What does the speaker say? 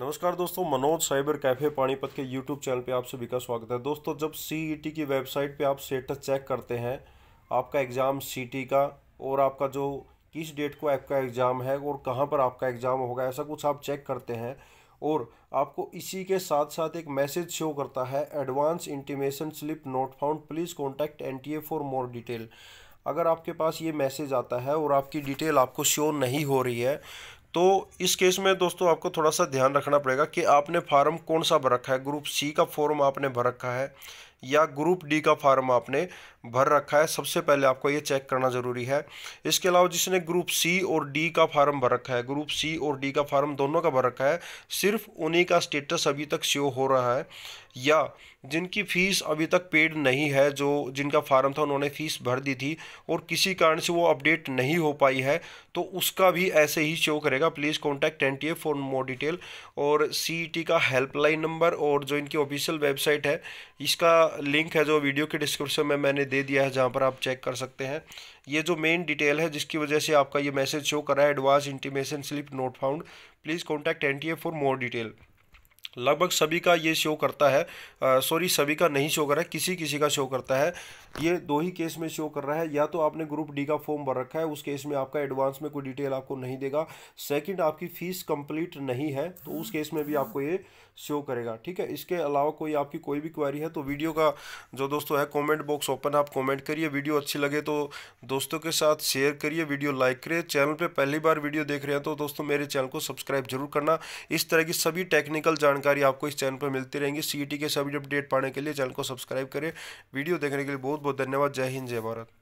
नमस्कार दोस्तों Manoj cyber cafe Panipat के यूट्यूब चैनल पे आप सभी का स्वागत है दोस्तों जब सीईटी e की वेबसाइट पे आप स्टेटस चेक करते हैं आपका एग्ज़ाम सीटी का और आपका जो किस डेट को आपका एग्ज़ाम है और कहाँ पर आपका एग्ज़ाम होगा ऐसा कुछ आप चेक करते हैं और आपको इसी के साथ साथ एक मैसेज शो करता है advance intimation slip not found please contact N for more detail अगर आपके पास ये मैसेज आता है और आपकी डिटेल आपको शो नहीं हो रही है तो इस केस में दोस्तों आपको थोड़ा सा ध्यान रखना पड़ेगा कि आपने फार्म कौन सा भर रखा है ग्रुप सी का फॉर्म आपने भर रखा है या ग्रुप डी का फार्म आपने भर रखा है सबसे पहले आपको ये चेक करना ज़रूरी है इसके अलावा जिसने ग्रुप सी और डी का फार्म भर रखा है ग्रुप सी और डी का फार्म दोनों का भर रखा है सिर्फ उन्हीं का स्टेटस अभी तक शो हो रहा है या जिनकी फ़ीस अभी तक पेड नहीं है जो जिनका फार्म था उन्होंने फ़ीस भर दी थी और किसी कारण से वो अपडेट नहीं हो पाई है तो उसका भी ऐसे ही शो करेगा please contact N T for more detail और सी e का हेल्पलाइन नंबर और जो इनकी ऑफिशियल वेबसाइट है इसका लिंक है जो वीडियो के डिस्क्रिप्शन में मैंने दे दिया है जहाँ पर आप चेक कर सकते हैं ये जो मेन डिटेल है जिसकी वजह से आपका ये मैसेज शो करा है advance intimation slip not found please contact N for more detail लगभग सभी का ये शो करता है सॉरी सभी का नहीं शो कर रहा है किसी किसी का शो करता है ये दो ही केस में शो कर रहा है या तो आपने ग्रुप डी का फॉर्म भर रखा है उस केस में आपका एडवांस में कोई डिटेल आपको नहीं देगा सेकंड आपकी फ़ीस कंप्लीट नहीं है तो उस केस में भी आपको ये शो करेगा ठीक है इसके अलावा कोई आपकी कोई भी क्वारी है तो वीडियो का जो दोस्तों है कॉमेंट बॉक्स ओपन आप कॉमेंट करिए वीडियो अच्छी लगे तो दोस्तों के साथ शेयर करिए वीडियो लाइक करिए चैनल पर पहली बार वीडियो देख रहे हैं तो दोस्तों मेरे चैनल को सब्सक्राइब जरूर करना इस तरह की सभी टेक्निकल जानकारी जानकारी आपको इस चैनल पर मिलती रहेंगी सी के सभी अपडेट पाने के लिए चैनल को सब्सक्राइब करें वीडियो देखने के लिए बहुत बहुत धन्यवाद जय हिंद जय भारत